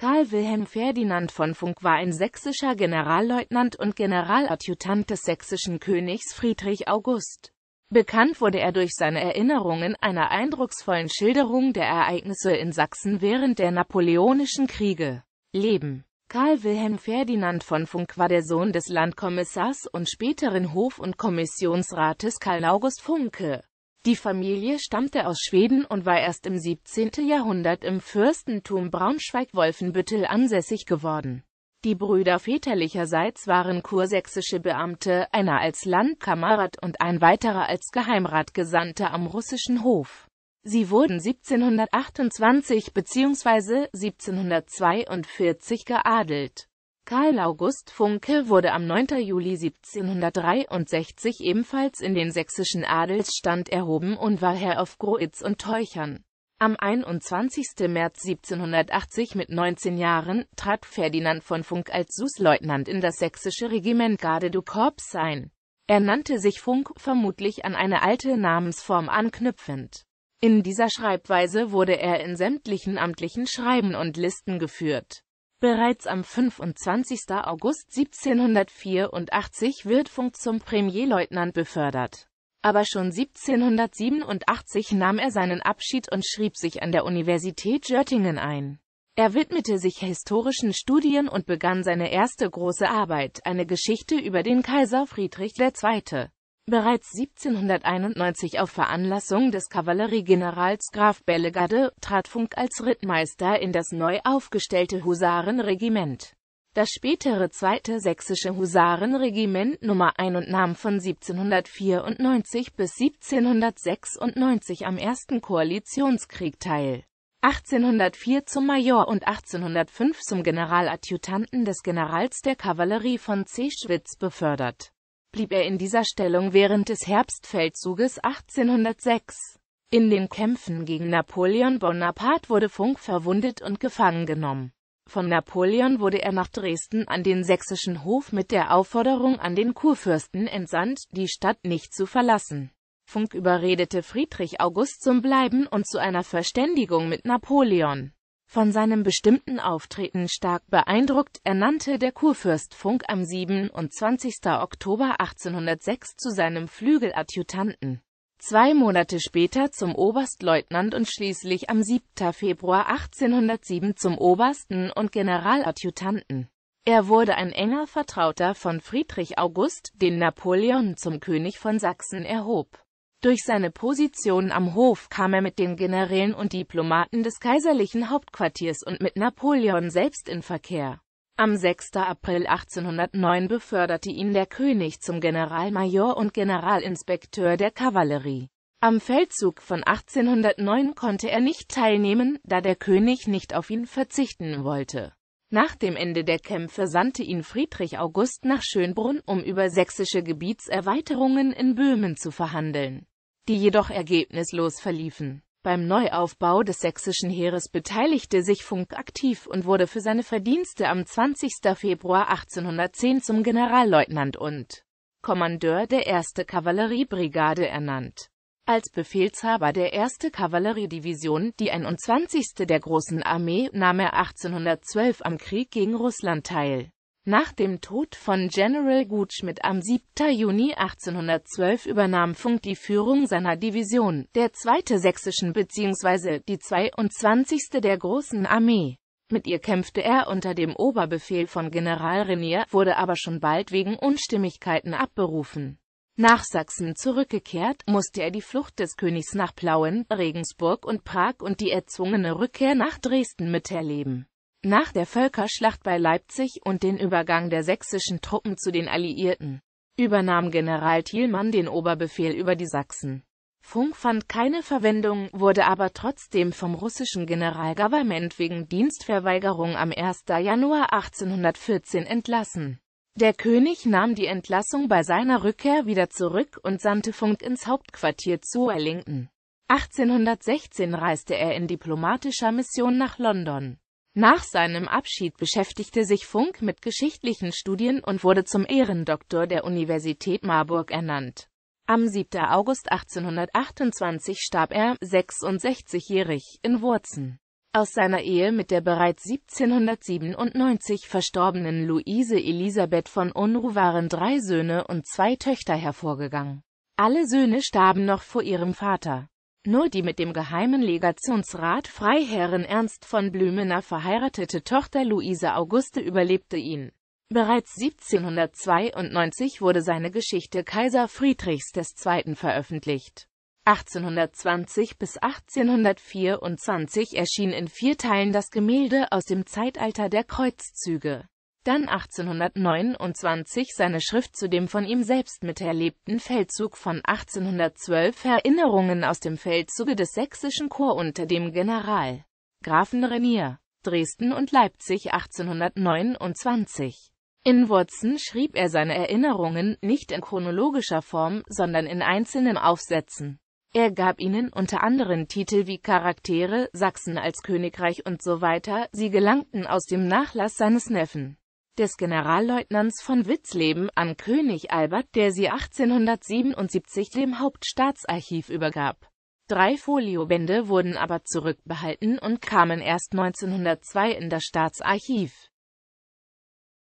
Karl Wilhelm Ferdinand von Funk war ein sächsischer Generalleutnant und Generaladjutant des sächsischen Königs Friedrich August. Bekannt wurde er durch seine Erinnerungen einer eindrucksvollen Schilderung der Ereignisse in Sachsen während der Napoleonischen Kriege. Leben Karl Wilhelm Ferdinand von Funk war der Sohn des Landkommissars und späteren Hof- und Kommissionsrates Karl August Funke. Die Familie stammte aus Schweden und war erst im 17. Jahrhundert im Fürstentum Braunschweig-Wolfenbüttel ansässig geworden. Die Brüder väterlicherseits waren kursächsische Beamte, einer als Landkamerad und ein weiterer als Geheimrat Gesandter am russischen Hof. Sie wurden 1728 bzw. 1742 geadelt. Karl August Funke wurde am 9. Juli 1763 ebenfalls in den sächsischen Adelsstand erhoben und war Herr auf Groitz und Teuchern. Am 21. März 1780 mit 19 Jahren trat Ferdinand von Funk als Süßleutnant in das sächsische Regiment Garde du Corps ein. Er nannte sich Funk, vermutlich an eine alte Namensform anknüpfend. In dieser Schreibweise wurde er in sämtlichen amtlichen Schreiben und Listen geführt. Bereits am 25. August 1784 wird Funk zum Premierleutnant befördert. Aber schon 1787 nahm er seinen Abschied und schrieb sich an der Universität Göttingen ein. Er widmete sich historischen Studien und begann seine erste große Arbeit, eine Geschichte über den Kaiser Friedrich II. Bereits 1791 auf Veranlassung des Kavalleriegenerals Graf Bellegarde trat Funk als Rittmeister in das neu aufgestellte Husarenregiment. Das spätere zweite Sächsische Husarenregiment Nummer 1 und nahm von 1794 bis 1796 am Ersten Koalitionskrieg teil. 1804 zum Major und 1805 zum Generaladjutanten des Generals der Kavallerie von Zeschwitz befördert blieb er in dieser Stellung während des Herbstfeldzuges 1806. In den Kämpfen gegen Napoleon Bonaparte wurde Funk verwundet und gefangen genommen. Von Napoleon wurde er nach Dresden an den sächsischen Hof mit der Aufforderung an den Kurfürsten entsandt, die Stadt nicht zu verlassen. Funk überredete Friedrich August zum Bleiben und zu einer Verständigung mit Napoleon. Von seinem bestimmten Auftreten stark beeindruckt ernannte der Kurfürst Funk am 27. Oktober 1806 zu seinem Flügeladjutanten, zwei Monate später zum Oberstleutnant und schließlich am 7. Februar 1807 zum Obersten und Generaladjutanten. Er wurde ein enger Vertrauter von Friedrich August, den Napoleon zum König von Sachsen erhob durch seine Position am Hof kam er mit den Generälen und Diplomaten des kaiserlichen Hauptquartiers und mit Napoleon selbst in Verkehr. Am 6. April 1809 beförderte ihn der König zum Generalmajor und Generalinspekteur der Kavallerie. Am Feldzug von 1809 konnte er nicht teilnehmen, da der König nicht auf ihn verzichten wollte. Nach dem Ende der Kämpfe sandte ihn Friedrich August nach Schönbrunn, um über sächsische Gebietserweiterungen in Böhmen zu verhandeln, die jedoch ergebnislos verliefen. Beim Neuaufbau des sächsischen Heeres beteiligte sich Funk aktiv und wurde für seine Verdienste am 20. Februar 1810 zum Generalleutnant und Kommandeur der 1. Kavalleriebrigade ernannt als Befehlshaber der 1. Kavalleriedivision, die 21. der Großen Armee, nahm er 1812 am Krieg gegen Russland teil. Nach dem Tod von General Gutschmidt am 7. Juni 1812 übernahm Funk die Führung seiner Division, der 2. Sächsischen bzw. die 22. der Großen Armee. Mit ihr kämpfte er unter dem Oberbefehl von General Renier, wurde aber schon bald wegen Unstimmigkeiten abberufen. Nach Sachsen zurückgekehrt, musste er die Flucht des Königs nach Plauen, Regensburg und Prag und die erzwungene Rückkehr nach Dresden miterleben. Nach der Völkerschlacht bei Leipzig und den Übergang der sächsischen Truppen zu den Alliierten übernahm General Thielmann den Oberbefehl über die Sachsen. Funk fand keine Verwendung, wurde aber trotzdem vom russischen Generalgouvernement wegen Dienstverweigerung am 1. Januar 1814 entlassen. Der König nahm die Entlassung bei seiner Rückkehr wieder zurück und sandte Funk ins Hauptquartier zu Wellington. 1816 reiste er in diplomatischer Mission nach London. Nach seinem Abschied beschäftigte sich Funk mit geschichtlichen Studien und wurde zum Ehrendoktor der Universität Marburg ernannt. Am 7. August 1828 starb er, 66-jährig, in Wurzen. Aus seiner Ehe mit der bereits 1797 verstorbenen Luise Elisabeth von Unruh waren drei Söhne und zwei Töchter hervorgegangen. Alle Söhne starben noch vor ihrem Vater. Nur die mit dem geheimen Legationsrat Freiherren Ernst von Blümener verheiratete Tochter Luise Auguste überlebte ihn. Bereits 1792 wurde seine Geschichte Kaiser Friedrichs II. veröffentlicht. 1820 bis 1824 erschien in vier Teilen das Gemälde aus dem Zeitalter der Kreuzzüge. Dann 1829 seine Schrift zu dem von ihm selbst miterlebten Feldzug von 1812 Erinnerungen aus dem Feldzuge des Sächsischen Chor unter dem General Grafen Renier, Dresden und Leipzig 1829. In Wurzen schrieb er seine Erinnerungen nicht in chronologischer Form, sondern in einzelnen Aufsätzen. Er gab ihnen unter anderem Titel wie Charaktere, Sachsen als Königreich und so weiter, sie gelangten aus dem Nachlass seines Neffen, des Generalleutnants von Witzleben, an König Albert, der sie 1877 dem Hauptstaatsarchiv übergab. Drei Foliobände wurden aber zurückbehalten und kamen erst 1902 in das Staatsarchiv.